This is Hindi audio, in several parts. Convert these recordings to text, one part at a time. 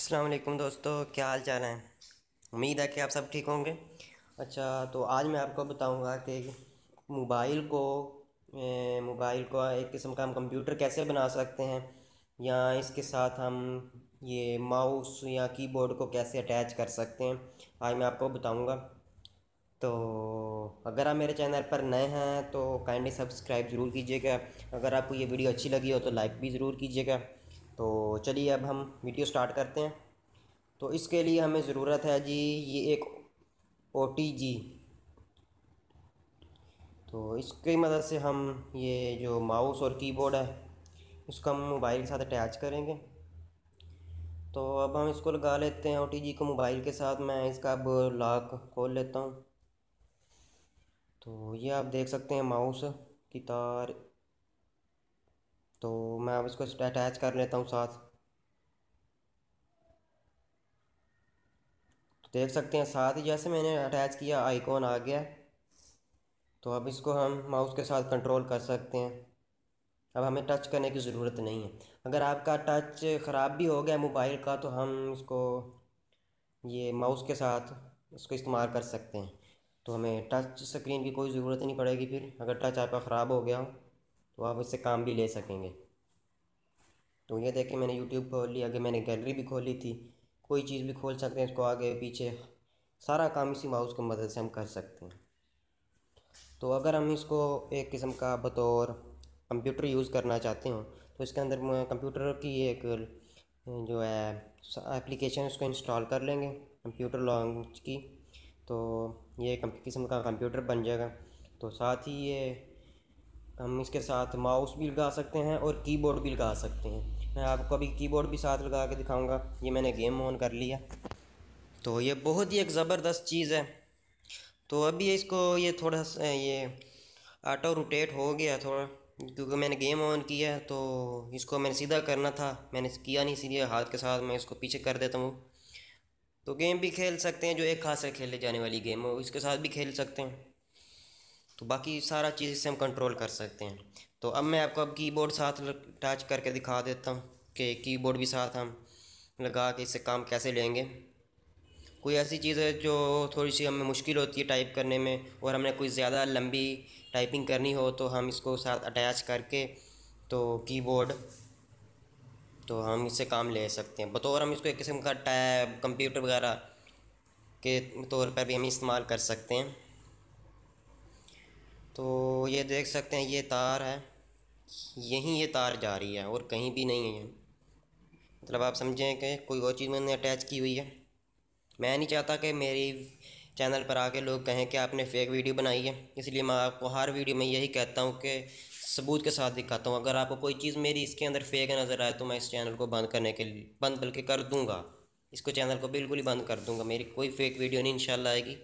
अल्लाम दोस्तों क्या हाल चाल है उम्मीद है कि आप सब ठीक होंगे अच्छा तो आज मैं आपको बताऊंगा कि मोबाइल को मोबाइल को एक किस्म का हम कंप्यूटर कैसे बना सकते हैं या इसके साथ हम ये माउस या कीबोर्ड को कैसे अटैच कर सकते हैं आज मैं आपको बताऊंगा तो अगर आप मेरे चैनल पर नए हैं तो काइंडली सब्सक्राइब ज़रूर कीजिएगा अगर आपको ये वीडियो अच्छी लगी हो तो लाइक भी ज़रूर कीजिएगा तो चलिए अब हम वीडियो स्टार्ट करते हैं तो इसके लिए हमें ज़रूरत है जी ये एक ओ तो इसकी मदद से हम ये जो माउस और कीबोर्ड है इसको हम मोबाइल के साथ अटैच करेंगे तो अब हम इसको लगा लेते हैं ओ टी को मोबाइल के साथ मैं इसका अब लॉक खोल लेता हूँ तो ये आप देख सकते हैं माउस की तार तो मैं अब इसको अटैच कर लेता हूँ साथ तो देख सकते हैं साथ ही जैसे मैंने अटैच किया आइकॉन आ गया तो अब इसको हम माउस के साथ कंट्रोल कर सकते हैं अब हमें टच करने की ज़रूरत नहीं है अगर आपका टच ख़राब भी हो गया मोबाइल का तो हम इसको ये माउस के साथ इसको इस्तेमाल कर सकते हैं तो हमें टच स्क्रीन की कोई ज़रूरत नहीं पड़ेगी फिर अगर टच आपका ख़राब हो गया हो तो आप उससे काम भी ले सकेंगे तो ये देखें मैंने यूट्यूब खोल लिया आगे मैंने गैलरी भी खोली थी कोई चीज़ भी खोल सकते हैं इसको आगे पीछे सारा काम इसी माउस की मदद से हम कर सकते हैं तो अगर हम इसको एक किस्म का बतौर कंप्यूटर यूज़ करना चाहते हो तो इसके अंदर कंप्यूटर की एक जो है एप्लीकेशन उसको इंस्टॉल कर लेंगे कंप्यूटर लॉन्च की तो ये किस्म का कंप्यूटर बन जाएगा तो साथ ही ये हम इसके साथ माउस भी लगा सकते हैं और कीबोर्ड भी लगा सकते हैं मैं आपको अभी कीबोर्ड भी साथ लगा के दिखाऊंगा ये मैंने गेम ऑन कर लिया तो ये बहुत ही एक ज़बरदस्त चीज़ है तो अभी इसको ये थोड़ा सा ये ऑटो रोटेट हो गया थोड़ा क्योंकि मैंने गेम ऑन किया तो इसको मैंने सीधा करना था मैंने किया नहीं सीधे हाथ के साथ मैं इसको पीछे कर देता हूँ तो गेम भी खेल सकते हैं जो एक खास खेले जाने वाली गेम हो इसके साथ भी खेल सकते हैं तो बाकी सारा चीज़ इससे हम कंट्रोल कर सकते हैं तो अब मैं आपको अब कीबोर्ड साथ टच करके दिखा देता हूँ कि कीबोर्ड भी साथ हम लगा के इससे काम कैसे लेंगे कोई ऐसी चीज़ है जो थोड़ी सी हमें मुश्किल होती है टाइप करने में और हमने कोई ज़्यादा लंबी टाइपिंग करनी हो तो हम इसको साथ अटैच करके तो कीबोर्ड तो हम इससे काम ले सकते हैं बतौर हम इसको एक किस्म का टैब कंप्यूटर वगैरह के तौर पर भी हम इस्तेमाल कर सकते हैं तो ये देख सकते हैं ये तार है यहीं ये तार जा रही है और कहीं भी नहीं है मतलब आप समझें कि कोई और चीज़ मैंने अटैच की हुई है मैं नहीं चाहता कि मेरी चैनल पर आके लोग कहें कि आपने फेक वीडियो बनाई है इसलिए मैं आपको हर वीडियो में यही कहता हूँ कि सबूत के साथ दिखाता हूँ अगर आपको कोई चीज़ मेरी इसके अंदर फेक नज़र आए तो मैं इस चैनल को बंद करने के लिए बंद बल्कि कर दूँगा इसको चैनल को बिल्कुल ही बंद कर दूँगा मेरी कोई फेक वीडियो नहीं इन आएगी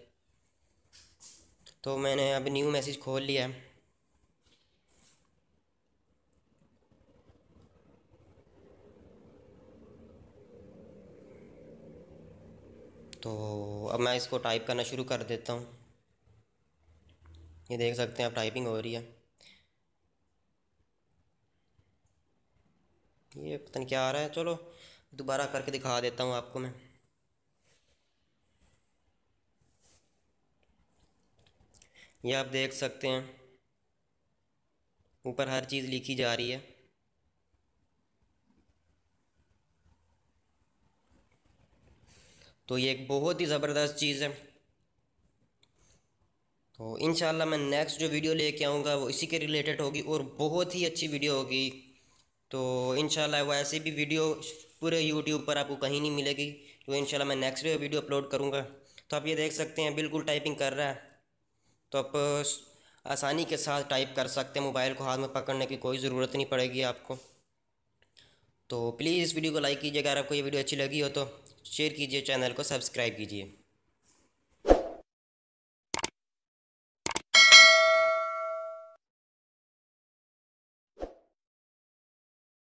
तो मैंने अब न्यू मैसेज खोल लिया है तो अब मैं इसको टाइप करना शुरू कर देता हूँ ये देख सकते हैं अब टाइपिंग हो रही है ये पता नहीं क्या आ रहा है चलो दोबारा करके दिखा देता हूँ आपको मैं ये आप देख सकते हैं ऊपर हर चीज़ लिखी जा रही है तो ये एक बहुत ही ज़बरदस्त चीज़ है तो इन मैं नेक्स्ट जो वीडियो लेके आऊँगा वो इसी के रिलेटेड होगी और बहुत ही अच्छी वीडियो होगी तो इन वो ऐसी भी वीडियो पूरे यूट्यूब पर आपको कहीं नहीं मिलेगी तो इन मैं नेक्स्ट वीडियो अपलोड करूँगा तो आप ये देख सकते हैं बिल्कुल टाइपिंग कर रहा है तो आप आसानी के साथ टाइप कर सकते हैं मोबाइल को हाथ में पकड़ने की कोई ज़रूरत नहीं पड़ेगी आपको तो प्लीज़ इस वीडियो को लाइक कीजिए अगर आपको ये वीडियो अच्छी लगी हो तो शेयर कीजिए चैनल को सब्सक्राइब कीजिए